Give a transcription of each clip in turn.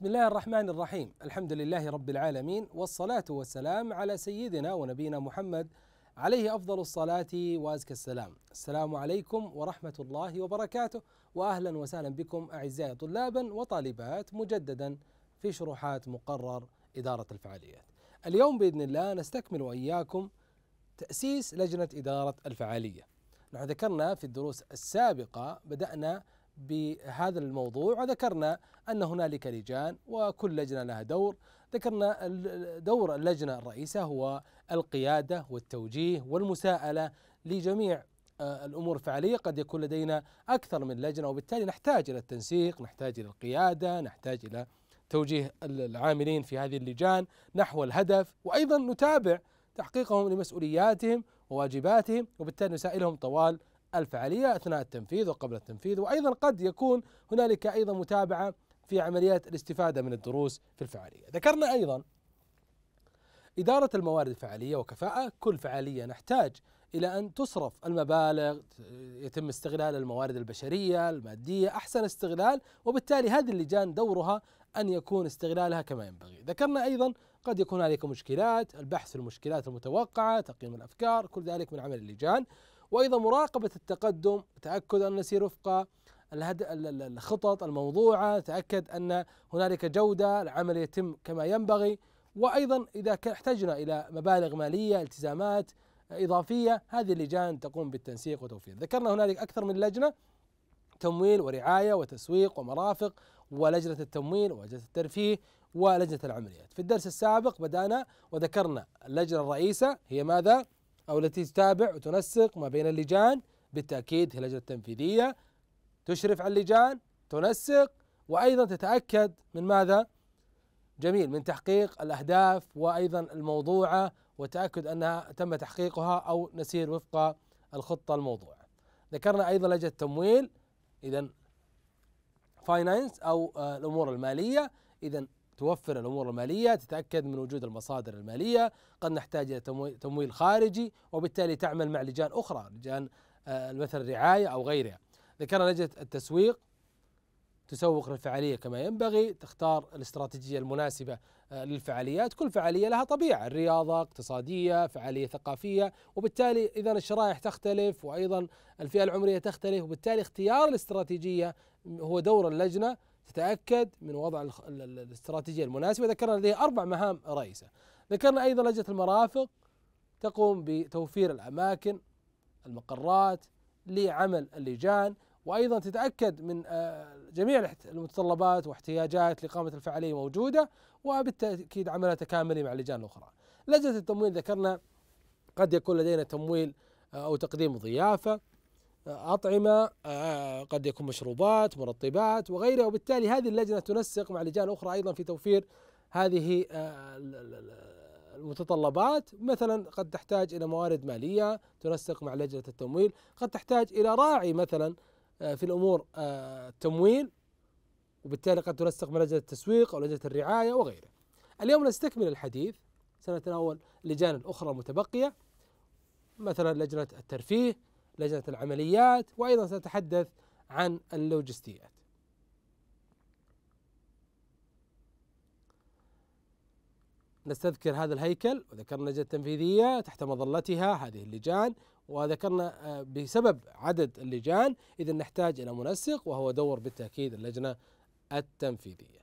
بسم الله الرحمن الرحيم الحمد لله رب العالمين والصلاة والسلام على سيدنا ونبينا محمد عليه أفضل الصلاة وأزكى السلام السلام عليكم ورحمة الله وبركاته وأهلا وسهلا بكم أعزائي طلابا وطالبات مجددا في شروحات مقرر إدارة الفعاليات اليوم بإذن الله نستكمل وإياكم تأسيس لجنة إدارة الفعالية نحن ذكرنا في الدروس السابقة بدأنا بهذا الموضوع وذكرنا أن هنالك لجان وكل لجنة لها دور ذكرنا دور اللجنة الرئيسة هو القيادة والتوجيه والمساءلة لجميع آه، الامور الفعاليه قد يكون لدينا اكثر من لجنه وبالتالي نحتاج الى التنسيق، نحتاج الى القياده، نحتاج الى توجيه العاملين في هذه اللجان نحو الهدف وايضا نتابع تحقيقهم لمسؤولياتهم وواجباتهم وبالتالي نسائلهم طوال الفعالية أثناء التنفيذ وقبل التنفيذ وأيضا قد يكون هنالك أيضا متابعة في عمليات الاستفادة من الدروس في الفعالية ذكرنا أيضا إدارة الموارد الفعالية وكفاءة كل فعالية نحتاج إلى أن تصرف المبالغ يتم استغلال الموارد البشرية المادية أحسن استغلال وبالتالي هذه اللجان دورها أن يكون استغلالها كما ينبغي ذكرنا أيضا قد يكون هنالك مشكلات البحث في المشكلات المتوقعة تقييم الأفكار كل ذلك من عمل اللجان وايضا مراقبه التقدم تاكد ان نسير وفق الخطط الموضوعه تاكد ان هنالك جوده العمل يتم كما ينبغي وايضا اذا احتجنا الى مبالغ ماليه التزامات اضافيه هذه اللجان تقوم بالتنسيق وتوفير ذكرنا هنالك اكثر من لجنه تمويل ورعايه وتسويق ومرافق ولجنه التمويل ولجنه الترفيه ولجنه العمليات في الدرس السابق بدانا وذكرنا اللجنه الرئيسه هي ماذا أو التي تتابع وتنسق ما بين اللجان بالتأكيد هي اللجنة التنفيذية تشرف على اللجان تنسق وأيضا تتأكد من ماذا؟ جميل من تحقيق الأهداف وأيضا الموضوعة وتأكد أنها تم تحقيقها أو نسير وفق الخطة الموضوعة ذكرنا أيضا لجنة التمويل إذا فاينانس أو آه، الأمور المالية إذا توفر الأمور المالية تتأكد من وجود المصادر المالية قد نحتاج إلى تمويل خارجي وبالتالي تعمل مع لجان أخرى لجان آه، مثلا الرعاية أو غيرها ذكرنا لجنة التسويق تسوق للفعالية كما ينبغي تختار الاستراتيجية المناسبة آه، للفعاليات كل فعالية لها طبيعة الرياضة اقتصادية فعالية ثقافية وبالتالي إذا الشرائح تختلف وأيضا الفئة العمرية تختلف وبالتالي اختيار الاستراتيجية هو دور اللجنة تتأكد من وضع الاستراتيجية المناسبة ذكرنا لديه أربع مهام رئيسة ذكرنا أيضا لجنة المرافق تقوم بتوفير الأماكن المقرات لعمل اللجان وأيضا تتأكد من آه، جميع المتطلبات واحتياجات لإقامة الفعالية موجودة وبالتأكيد عملها تكاملي مع اللجان الأخرى لجنة التمويل ذكرنا قد يكون لدينا تمويل آه، أو تقديم ضيافة أطعمة آه، قد يكون مشروبات مرطبات وغيرها وبالتالي هذه اللجنة تنسق مع لجان أخرى أيضا في توفير هذه آه، المتطلبات مثلا قد تحتاج إلى موارد مالية تنسق مع لجنة التمويل قد تحتاج إلى راعي مثلا آه، في الأمور التمويل وبالتالي قد تنسق مع لجنة التسويق أو لجنة الرعاية وغيرها اليوم نستكمل الحديث سنتناول اللجان الأخرى المتبقية مثلا لجنة الترفيه لجنة العمليات وأيضا سنتحدث عن اللوجستيات نستذكر هذا الهيكل وذكرنا اللجنة التنفيذية تحت مظلتها هذه اللجان وذكرنا آه، بسبب عدد اللجان إذا نحتاج إلى منسق وهو دور بالتأكيد اللجنة التنفيذية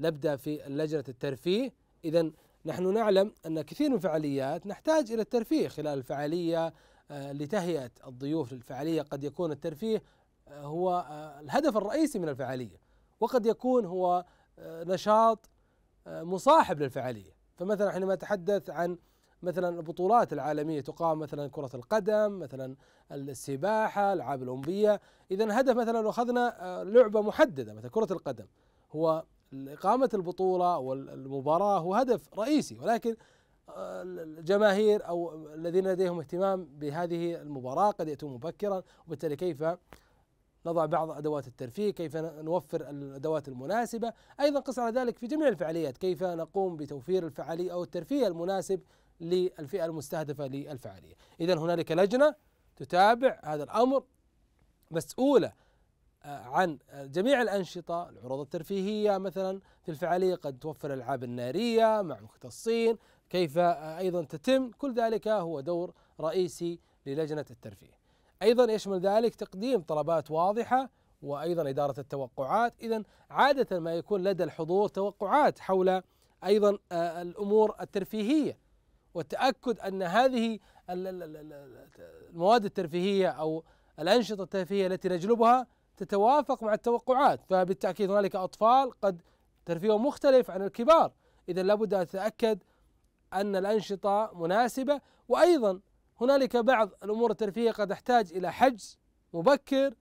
نبدأ في لجنة الترفيه إذا نحن نعلم أن كثير من الفعاليات نحتاج إلى الترفيه خلال الفعالية آه، لتهيئة الضيوف للفعالية قد يكون الترفيه آه، هو آه، الهدف الرئيسي من الفعالية وقد يكون هو نشاط مصاحب للفعالية فمثلا حينما أتحدث عن مثلا البطولات العالمية تقام مثلا كرة القدم مثلا السباحة الألعاب الأولمبية إذا هدف مثلا لو أخذنا لعبة محددة مثلا كرة القدم هو إقامة البطولة والمباراة هو هدف رئيسي ولكن الجماهير او الذين لديهم اهتمام بهذه المباراه قد ياتون مبكرا وبالتالي كيف نضع بعض ادوات الترفيه، كيف نوفر الادوات المناسبه، ايضا قس على ذلك في جميع الفعاليات، كيف نقوم بتوفير الفعاليه او الترفيه المناسب للفئه المستهدفه للفعاليه، اذا هنالك لجنه تتابع هذا الامر مسؤوله آه، عن جميع الأنشطة العروض الترفيهية مثلا في الفعالية قد توفر الألعاب النارية مع مختصين كيف أيضا تتم كل ذلك هو دور رئيسي للجنة الترفيه أيضا يشمل ذلك تقديم طلبات واضحة وأيضا إدارة التوقعات إذا عادة ما يكون لدى الحضور توقعات حول أيضا آه، الأمور الترفيهية والتأكد أن هذه المواد الترفيهية أو الأنشطة الترفيهية التي نجلبها تتوافق مع التوقعات فبالتأكيد هنالك أطفال قد ترفيههم مختلف عن الكبار إذا لابد أن تتأكد أن الأنشطة مناسبة وأيضا هنالك بعض الأمور الترفيهية قد تحتاج إلى حجز مبكر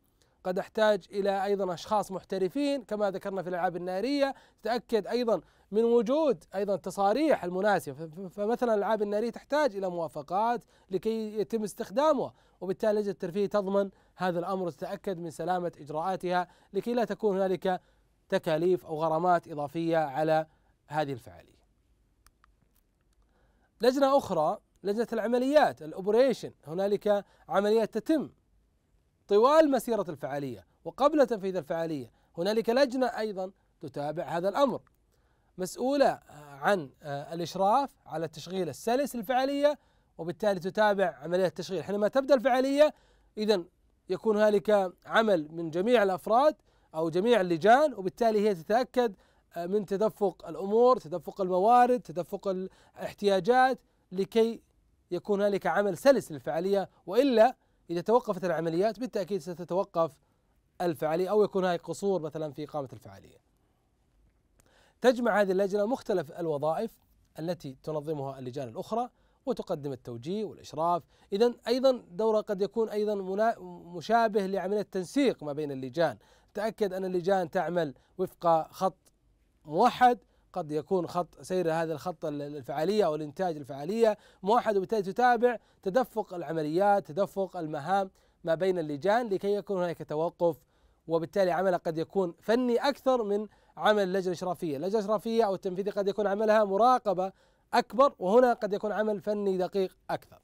قد احتاج الى ايضا اشخاص محترفين كما ذكرنا في الالعاب الناريه تاكد ايضا من وجود ايضا التصاريح المناسبه فمثلا الالعاب الناريه تحتاج الى موافقات لكي يتم استخدامها وبالتالي لجنه الترفيه تضمن هذا الامر وتتاكد من سلامه اجراءاتها لكي لا تكون هنالك تكاليف او غرامات اضافيه على هذه الفعاليه لجنة أخرى لجنة العمليات الأوبريشن هنالك عمليات تتم طوال مسيرة الفعالية وقبل تنفيذ الفعالية هنالك لجنة أيضا تتابع هذا الأمر مسؤولة عن آه، الإشراف على التشغيل السلس للفعالية وبالتالي تتابع عملية التشغيل حينما تبدأ الفعالية إذا يكون هنالك عمل من جميع الأفراد أو جميع اللجان وبالتالي هي تتأكد آه، من تدفق الامور، تدفق الموارد، تدفق الاحتياجات لكي يكون هنالك عمل سلس للفعاليه والا اذا توقفت العمليات بالتاكيد ستتوقف الفعاليه او يكون هناك قصور مثلا في اقامه الفعاليه. تجمع هذه اللجنه مختلف الوظائف التي تنظمها اللجان الاخرى وتقدم التوجيه والاشراف، اذا ايضا دورها قد يكون ايضا مشابه لعمليه التنسيق ما بين اللجان، تاكد ان اللجان تعمل وفق خط موحد قد يكون خط سير هذا الخط الفعاليه او الانتاج الفعاليه موحد وبالتالي تتابع تدفق العمليات تدفق المهام ما بين اللجان لكي يكون هناك توقف وبالتالي عمله قد يكون فني اكثر من عمل اللجنه الاشرافيه، اللجنه الاشرافيه او التنفيذي قد يكون عملها مراقبه اكبر وهنا قد يكون عمل فني دقيق اكثر.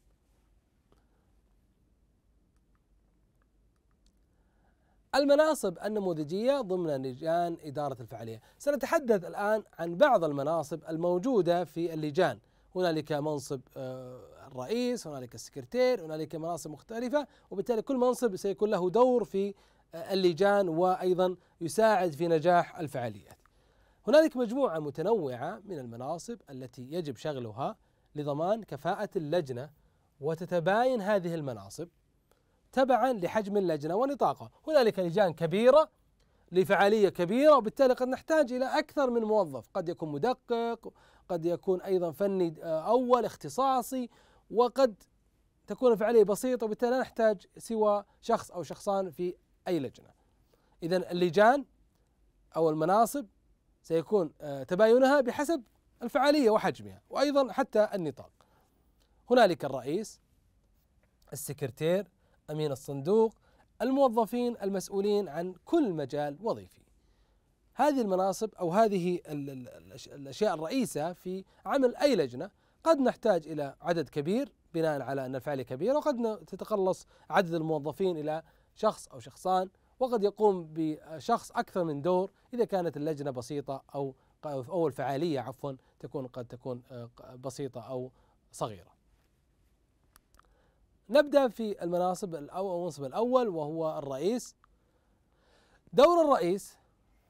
المناصب النموذجية ضمن لجان إدارة الفعالية سنتحدث الآن عن بعض المناصب الموجودة في اللجان هنالك منصب آه، الرئيس هنالك السكرتير هنالك مناصب مختلفة وبالتالي كل منصب سيكون له دور في آه، اللجان وأيضا يساعد في نجاح الفعاليات هنالك مجموعة متنوعة من المناصب التي يجب شغلها لضمان كفاءة اللجنة وتتباين هذه المناصب تبعا لحجم اللجنة ونطاقها، هنالك لجان كبيرة لفعالية كبيرة وبالتالي قد نحتاج إلى أكثر من موظف قد يكون مدقق قد يكون أيضا فني أول اختصاصي وقد تكون الفعالية بسيطة وبالتالي لا نحتاج سوى شخص أو شخصان في أي لجنة إذا اللجان أو المناصب سيكون آه، تباينها بحسب الفعالية وحجمها وأيضا حتى النطاق هنالك الرئيس السكرتير أمين الصندوق الموظفين المسؤولين عن كل مجال وظيفي هذه المناصب أو هذه الأشياء الرئيسة في عمل أي لجنة قد نحتاج إلى عدد كبير بناء على أن الفعل كبير وقد تتقلص عدد الموظفين إلى شخص أو شخصان وقد يقوم بشخص أكثر من دور إذا كانت اللجنة بسيطة أو أو الفعالية عفوا تكون قد تكون آه، بسيطة أو صغيرة نبدأ في المناصب أو المنصب الأول وهو الرئيس دور الرئيس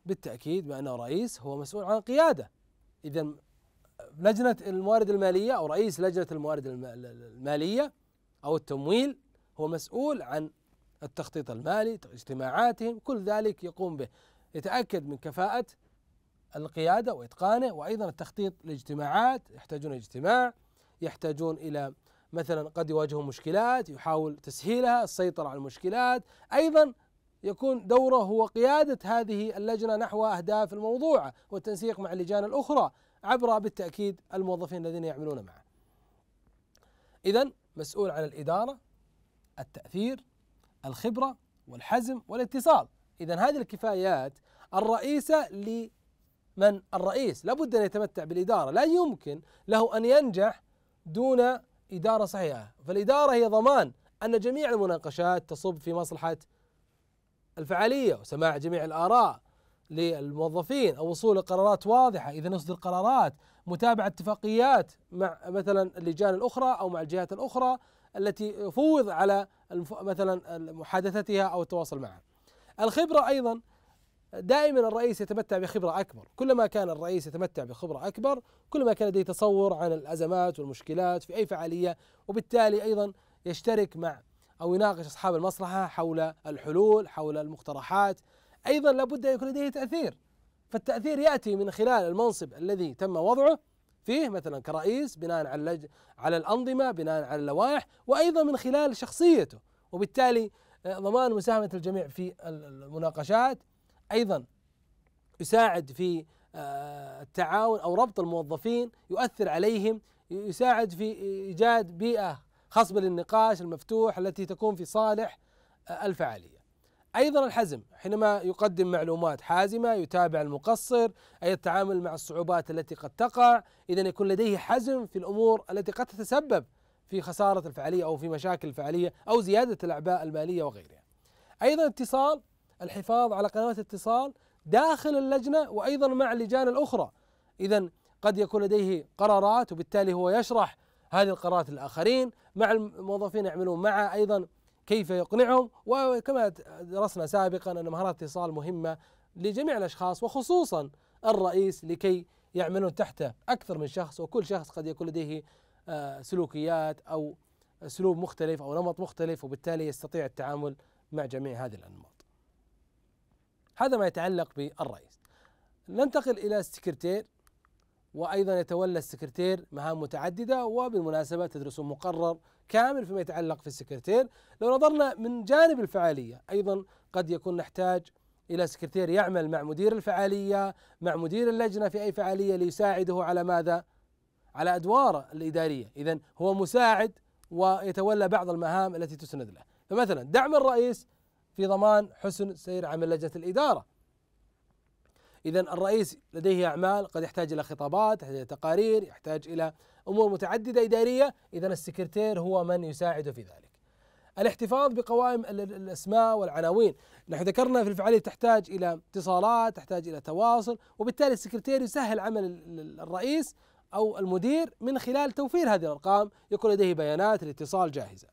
بالتأكيد بأنه رئيس هو مسؤول عن القيادة إذا لجنة الموارد المالية أو رئيس لجنة الموارد المالية أو التمويل هو مسؤول عن التخطيط المالي اجتماعاتهم كل ذلك يقوم به يتأكد من كفاءة القيادة وإتقانه وأيضا التخطيط لاجتماعات يحتاجون اجتماع يحتاجون إلى مثلا قد يواجهه مشكلات يحاول تسهيلها السيطرة على المشكلات أيضا يكون دوره هو قيادة هذه اللجنة نحو أهداف الموضوعة والتنسيق مع اللجان الأخرى عبر بالتأكيد الموظفين الذين يعملون معه إذا مسؤول عن الإدارة التأثير الخبرة والحزم والاتصال إذا هذه الكفايات الرئيسة لمن الرئيس لابد أن يتمتع بالإدارة لا يمكن له أن ينجح دون إدارة صحيحة فالإدارة هي ضمان أن جميع المناقشات تصب في مصلحة الفعالية وسماع جميع الآراء للموظفين أو وصول قرارات واضحة إذا نصدر قرارات متابعة اتفاقيات مع مثلا اللجان الأخرى أو مع الجهات الأخرى التي فوض على مثلا محادثتها أو التواصل معها الخبرة أيضا دائما الرئيس يتمتع بخبرة أكبر كلما كان الرئيس يتمتع بخبرة أكبر كلما كان لديه تصور عن الأزمات والمشكلات في أي فعالية وبالتالي أيضا يشترك مع أو يناقش أصحاب المصلحة حول الحلول حول المقترحات أيضا لابد أن يكون لديه تأثير فالتأثير يأتي من خلال المنصب الذي تم وضعه فيه مثلا كرئيس بناء على على الأنظمة بناء على اللوائح وأيضا من خلال شخصيته وبالتالي آه، ضمان مساهمة الجميع في المناقشات ايضا يساعد في آه، التعاون او ربط الموظفين يؤثر عليهم يساعد في ايجاد بيئه خصبه للنقاش المفتوح التي تكون في صالح آه، الفعاليه. ايضا الحزم حينما يقدم معلومات حازمه يتابع المقصر اي التعامل مع الصعوبات التي قد تقع اذا يكون لديه حزم في الامور التي قد تتسبب في خساره الفعاليه او في مشاكل الفعاليه او زياده الاعباء الماليه وغيرها. ايضا اتصال الحفاظ على قنوات اتصال داخل اللجنه وايضا مع اللجان الاخرى اذا قد يكون لديه قرارات وبالتالي هو يشرح هذه القرارات للاخرين مع الموظفين يعملون معه ايضا كيف يقنعهم وكما درسنا سابقا ان مهارات الاتصال مهمه لجميع الاشخاص وخصوصا الرئيس لكي يعملون تحته اكثر من شخص وكل شخص قد يكون لديه آه، سلوكيات او اسلوب مختلف او نمط مختلف وبالتالي يستطيع التعامل مع جميع هذه الانماط. هذا ما يتعلق بالرئيس ننتقل إلى السكرتير وأيضا يتولى السكرتير مهام متعددة وبالمناسبة تدرسون مقرر كامل فيما يتعلق في السكرتير لو نظرنا من جانب الفعالية أيضا قد يكون نحتاج إلى سكرتير يعمل مع مدير الفعالية مع مدير اللجنة في أي فعالية ليساعده على ماذا؟ على أدواره الإدارية إذا هو مساعد ويتولى بعض المهام التي تسند له فمثلا دعم الرئيس في ضمان حسن سير عمل لجنة الإدارة إذا الرئيس لديه أعمال قد يحتاج إلى خطابات يحتاج إلى تقارير يحتاج إلى أمور متعددة إدارية إذا السكرتير هو من يساعده في ذلك الاحتفاظ بقوائم الاسماء والعناوين نحن ذكرنا في الفعاليه تحتاج الى اتصالات تحتاج الى تواصل وبالتالي السكرتير يسهل عمل الرئيس او المدير من خلال توفير هذه الارقام يكون لديه بيانات الاتصال جاهزه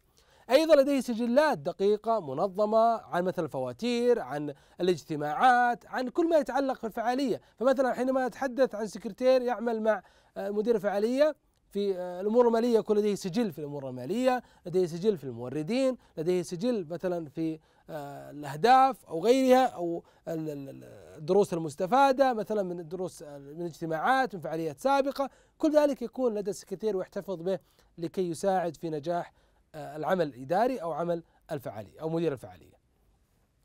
أيضا لديه سجلات دقيقة منظمة عن مثلا الفواتير عن الاجتماعات عن كل ما يتعلق بالفعالية فمثلا حينما أتحدث عن سكرتير يعمل مع آه، مدير فعالية في آه، الامور الماليه يكون لديه سجل في الامور الماليه، لديه سجل في الموردين، لديه سجل مثلا في آه، الاهداف او غيرها او الدروس المستفاده مثلا من الدروس من اجتماعات من فعاليات سابقه، كل ذلك يكون لدى السكرتير ويحتفظ به لكي يساعد في نجاح آه، العمل الإداري أو عمل الفعالية أو مدير الفعالية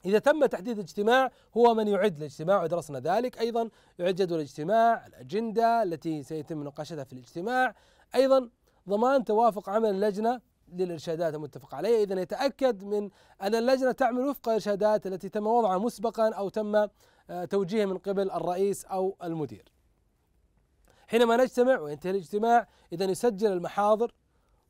إذا تم تحديد الاجتماع هو من يعد الاجتماع ودرسنا ذلك أيضا يعد جدول الاجتماع الأجندة التي سيتم مناقشتها في الاجتماع أيضا ضمان توافق عمل اللجنة للإرشادات المتفق عليها إذا يتأكد من أن اللجنة تعمل وفق الإرشادات التي تم وضعها مسبقا أو تم آه، توجيهها من قبل الرئيس أو المدير حينما نجتمع وينتهي الاجتماع إذا يسجل المحاضر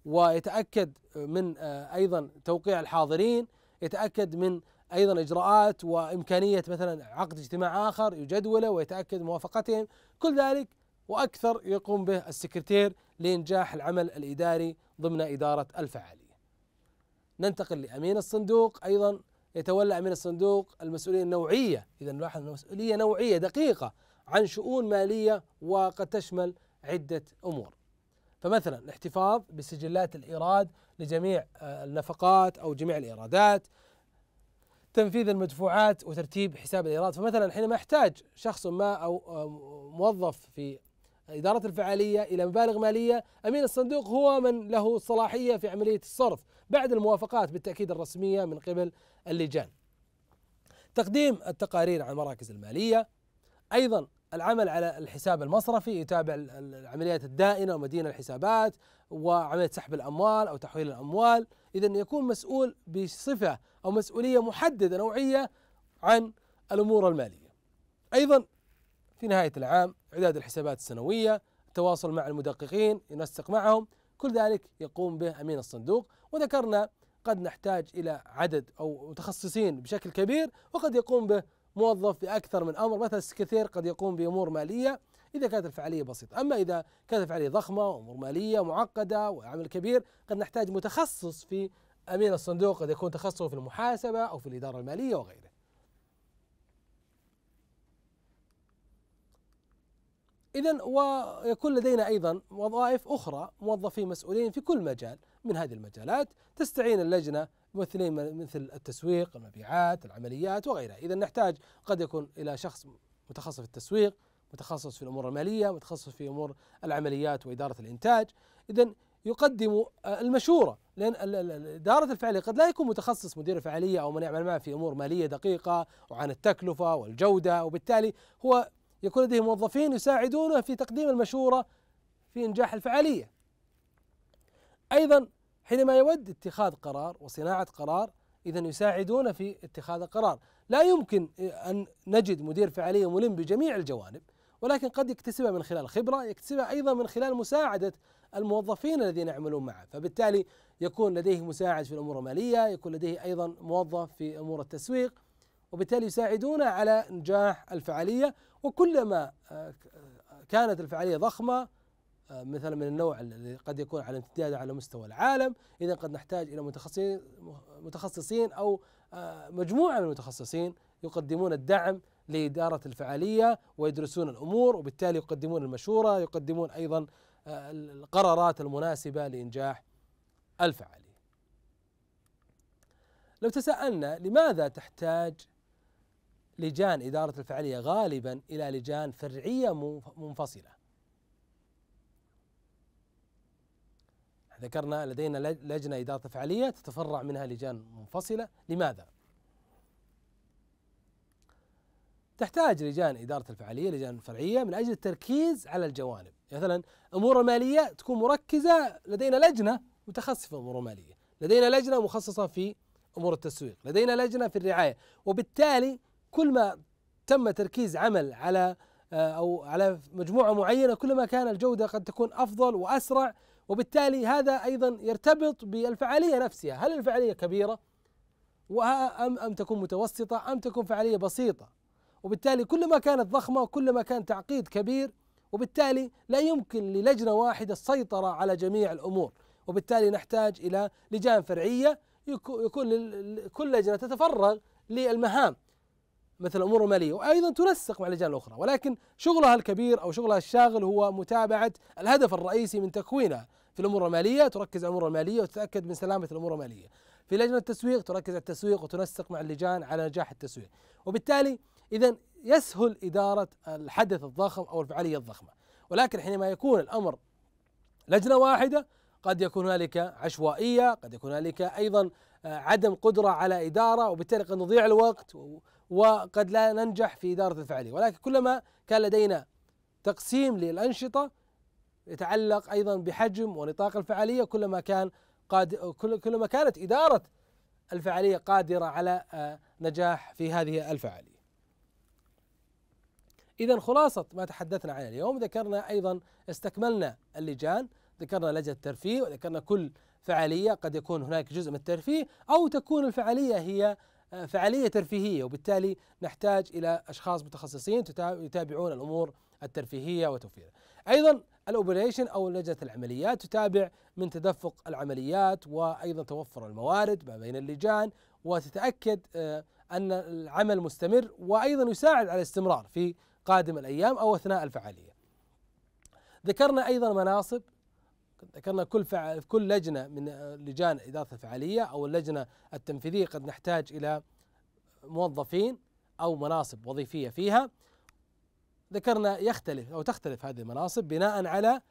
ويتاكد من آه، ايضا توقيع الحاضرين يتاكد من ايضا اجراءات وامكانيه مثلا عقد اجتماع اخر يجدوله ويتاكد موافقتهم كل ذلك واكثر يقوم به السكرتير لانجاح العمل الاداري ضمن اداره الفعاليه. ننتقل لامين الصندوق ايضا يتولى امين الصندوق المسؤوليه النوعيه، اذا نلاحظ المسؤوليه مسؤوليه نوعيه دقيقه عن شؤون ماليه وقد تشمل عده امور. فمثلا الاحتفاظ بسجلات الإيراد لجميع آه، النفقات أو جميع الإيرادات تنفيذ المدفوعات وترتيب حساب الإيراد فمثلا حينما يحتاج شخص ما أو آه، موظف في إدارة الفعالية إلى مبالغ مالية أمين الصندوق هو من له الصلاحية في عملية الصرف بعد الموافقات بالتأكيد الرسمية من قبل اللجان تقديم التقارير عن المراكز المالية أيضا العمل على الحساب المصرفي يتابع العمليات الدائنه ومدينه الحسابات وعمليه سحب الاموال او تحويل الاموال، اذا يكون مسؤول بصفه او مسؤوليه محدده نوعيه عن الامور الماليه. ايضا في نهايه العام اعداد الحسابات السنويه، التواصل مع المدققين، ينسق معهم، كل ذلك يقوم به امين الصندوق، وذكرنا قد نحتاج الى عدد او متخصصين بشكل كبير وقد يقوم به موظف بأكثر من أمر مثلا السكرتير قد يقوم بأمور مالية إذا كانت الفعالية بسيطة أما إذا كانت الفعالية ضخمة وأمور مالية معقدة وعمل كبير قد نحتاج متخصص في أمين الصندوق قد يكون تخصصه في المحاسبة أو في الإدارة المالية وغيره إذا ويكون لدينا أيضا وظائف أخرى موظفين مسؤولين في كل مجال من هذه المجالات تستعين اللجنة ممثلين مثل التسويق المبيعات العمليات وغيرها إذا نحتاج قد يكون إلى شخص متخصص في التسويق متخصص في الأمور المالية متخصص في أمور العمليات وإدارة الإنتاج إذا يقدم آه، المشورة لأن إدارة الفعالية قد لا يكون متخصص مدير الفعالية أو من يعمل معه في أمور مالية دقيقة وعن التكلفة والجودة وبالتالي هو يكون لديه موظفين يساعدونه في تقديم المشورة في إنجاح الفعالية أيضا حينما يود اتخاذ قرار وصناعة قرار إذا يساعدون في اتخاذ القرار لا يمكن أن نجد مدير فعالية ملم بجميع الجوانب ولكن قد يكتسبها من خلال خبرة يكتسبها أيضا من خلال مساعدة الموظفين الذين يعملون معه فبالتالي يكون لديه مساعد في الأمور المالية يكون لديه أيضا موظف في أمور التسويق وبالتالي يساعدون على نجاح الفعالية وكلما آه، آه، كانت الفعالية ضخمة مثلا من النوع الذي قد يكون على امتداد على مستوى العالم اذا قد نحتاج الى متخصصين متخصصين او آه، مجموعه من المتخصصين يقدمون الدعم لاداره الفعاليه ويدرسون الامور وبالتالي يقدمون المشوره يقدمون ايضا آه، القرارات المناسبه لانجاح الفعاليه. لو تساءلنا لماذا تحتاج لجان اداره الفعاليه غالبا الى لجان فرعيه منفصله ذكرنا لدينا لجنة إدارة فعالية تتفرع منها لجان منفصلة لماذا؟ تحتاج لجان إدارة الفعالية لجان فرعية من أجل التركيز على الجوانب مثلا أمور المالية تكون مركزة لدينا لجنة متخصصة في أمور المالية لدينا لجنة مخصصة في أمور التسويق لدينا لجنة في الرعاية وبالتالي كل ما تم تركيز عمل على آه، أو على مجموعة معينة كلما كان الجودة قد تكون أفضل وأسرع وبالتالي هذا أيضا يرتبط بالفعالية نفسها هل الفعالية كبيرة أم, أم تكون متوسطة أم تكون فعالية بسيطة وبالتالي كلما كانت ضخمة كلما كان تعقيد كبير وبالتالي لا يمكن للجنة واحدة السيطرة على جميع الأمور وبالتالي نحتاج إلى لجان فرعية يكون كل لجنة تتفرغ للمهام مثل الامور الماليه وايضا تنسق مع اللجان الاخرى ولكن شغلها الكبير او شغلها الشاغل هو متابعه الهدف الرئيسي من تكوينها في الامور الماليه تركز على الامور الماليه وتتاكد من سلامه الامور الماليه. في لجنه التسويق تركز على التسويق وتنسق مع اللجان على نجاح التسويق. وبالتالي اذا يسهل اداره الحدث الضخم او الفعاليه الضخمه. ولكن حينما يكون الامر لجنه واحده قد يكون هنالك عشوائيه، قد يكون هنالك ايضا آه، عدم قدره على اداره وبالتالي قد نضيع الوقت وقد لا ننجح في اداره الفعاليه، ولكن كلما كان لدينا تقسيم للانشطه يتعلق ايضا بحجم ونطاق الفعاليه كلما كان قاد كلما كانت اداره الفعاليه قادره على آه، نجاح في هذه الفعاليه. اذا خلاصه ما تحدثنا عنه اليوم ذكرنا ايضا استكملنا اللجان ذكرنا لجنه الترفيه وذكرنا كل فعاليه قد يكون هناك جزء من الترفيه او تكون الفعاليه هي آه، فعاليه ترفيهيه وبالتالي نحتاج الى اشخاص متخصصين يتابعون الامور الترفيهيه وتوفيرها. ايضا الاوبريشن او لجنه العمليات تتابع من تدفق العمليات وايضا توفر الموارد ما بين اللجان وتتاكد آه، ان العمل مستمر وايضا يساعد على الاستمرار في قادم الايام او اثناء الفعاليه. ذكرنا ايضا مناصب ذكرنا كل فعل كل لجنه من آه، لجان اداره الفعاليه او اللجنه التنفيذيه قد نحتاج الى موظفين او مناصب وظيفيه فيها. ذكرنا يختلف أو تختلف هذه المناصب بناء على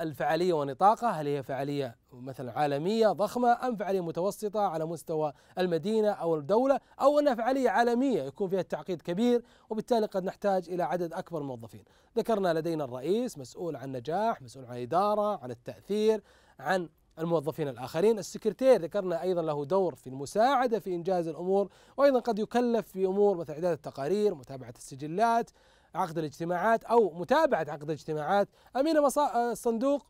الفعالية ونطاقها هل هي فعالية مثلا عالمية ضخمة أم فعالية متوسطة على مستوى المدينة أو الدولة أو أنها فعالية عالمية يكون فيها التعقيد كبير وبالتالي قد نحتاج إلى عدد أكبر من الموظفين ذكرنا لدينا الرئيس مسؤول عن نجاح مسؤول عن الإدارة عن التأثير عن الموظفين الآخرين السكرتير ذكرنا أيضا له دور في المساعدة في إنجاز الأمور وأيضا قد يكلف في أمور مثل إعداد التقارير متابعة السجلات عقد الاجتماعات أو متابعة عقد الاجتماعات أمين الصندوق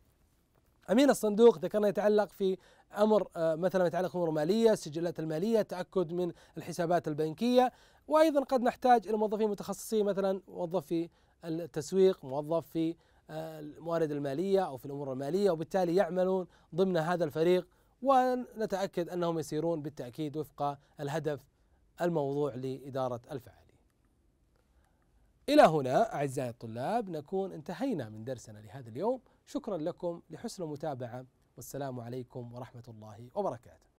آه، أمين الصندوق ذكرنا يتعلق في امر آه، مثلا يتعلق امور ماليه، السجلات الماليه، التاكد من الحسابات البنكيه، وايضا قد نحتاج الى موظفين متخصصين مثلا موظف في التسويق، موظف في الموارد الماليه او في الامور الماليه وبالتالي يعملون ضمن هذا الفريق ونتاكد انهم يسيرون بالتاكيد وفق الهدف الموضوع لاداره الفعاليه. الى هنا اعزائي الطلاب نكون انتهينا من درسنا لهذا اليوم، شكرا لكم لحسن المتابعه والسلام عليكم ورحمه الله وبركاته.